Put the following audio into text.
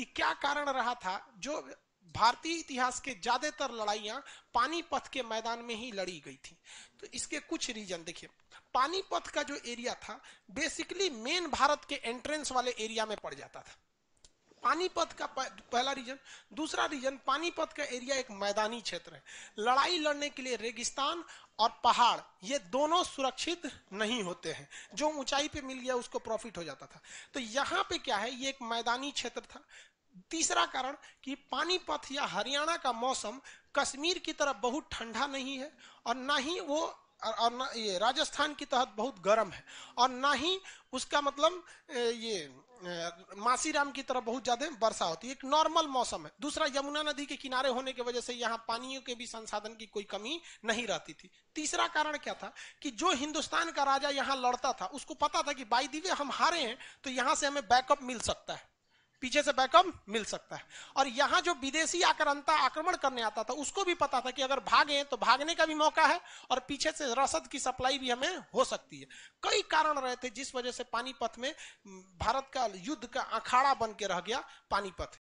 कि क्या कारण रहा था जो भारतीय इतिहास के ज्यादातर लड़ाइयां पानीपत के मैदान में ही लड़ी गई थी तो इसके कुछ रीजन देखिए पानीपत का जो एरिया था बेसिकली मेन भारत के एंट्रेंस वाले एरिया में पड़ जाता था पानीपत का पहला रीजन दूसरा रीजन पानीपत का एरिया एक मैदानी क्षेत्र है लड़ाई लड़ने के लिए रेगिस्तान और पहाड़ ये दोनों सुरक्षित नहीं होते हैं जो ऊंचाई पे मिल गया उसको प्रॉफिट हो जाता था तो यहाँ पे क्या है ये एक मैदानी क्षेत्र था तीसरा कारण कि पानीपत या हरियाणा का मौसम कश्मीर की तरफ बहुत ठंडा नहीं है और ना ही वो और न, ये राजस्थान की तहत बहुत गर्म है और ना ही उसका मतलब ये मासीराम की तरफ बहुत ज्यादा वर्षा होती है एक नॉर्मल मौसम है दूसरा यमुना नदी के किनारे होने की वजह से यहाँ पानियों के भी संसाधन की कोई कमी नहीं रहती थी तीसरा कारण क्या था कि जो हिंदुस्तान का राजा यहाँ लड़ता था उसको पता था कि बाई दिवे हम हारे हैं तो यहाँ से हमें बैकअप मिल सकता है पीछे से बैकअप मिल सकता है और यहां जो विदेशी आक्रांता आक्रमण करने आता था उसको भी पता था कि अगर भागे तो भागने का भी मौका है और पीछे से रसद की सप्लाई भी हमें हो सकती है कई कारण रहे थे जिस वजह से पानीपत में भारत का युद्ध का अखाड़ा बन के रह गया पानीपत